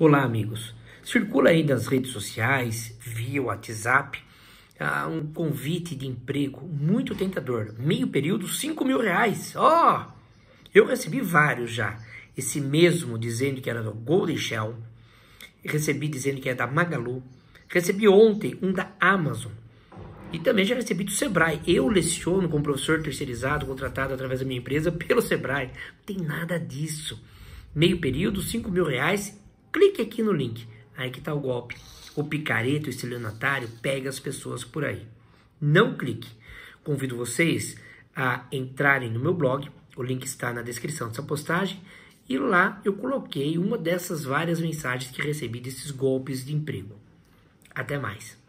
Olá, amigos. Circula aí nas redes sociais, via WhatsApp, ah, um convite de emprego muito tentador. Meio período, 5 mil reais. Ó! Oh! Eu recebi vários já. Esse mesmo dizendo que era do Golden Shell. Recebi dizendo que é da Magalu. Recebi ontem um da Amazon. E também já recebi do Sebrae. Eu leciono como professor terceirizado, contratado através da minha empresa pelo Sebrae. Não tem nada disso. Meio período, 5 mil reais clique aqui no link. Aí que está o golpe. O picareto, o estelionatário, pega as pessoas por aí. Não clique. Convido vocês a entrarem no meu blog, o link está na descrição dessa postagem, e lá eu coloquei uma dessas várias mensagens que recebi desses golpes de emprego. Até mais!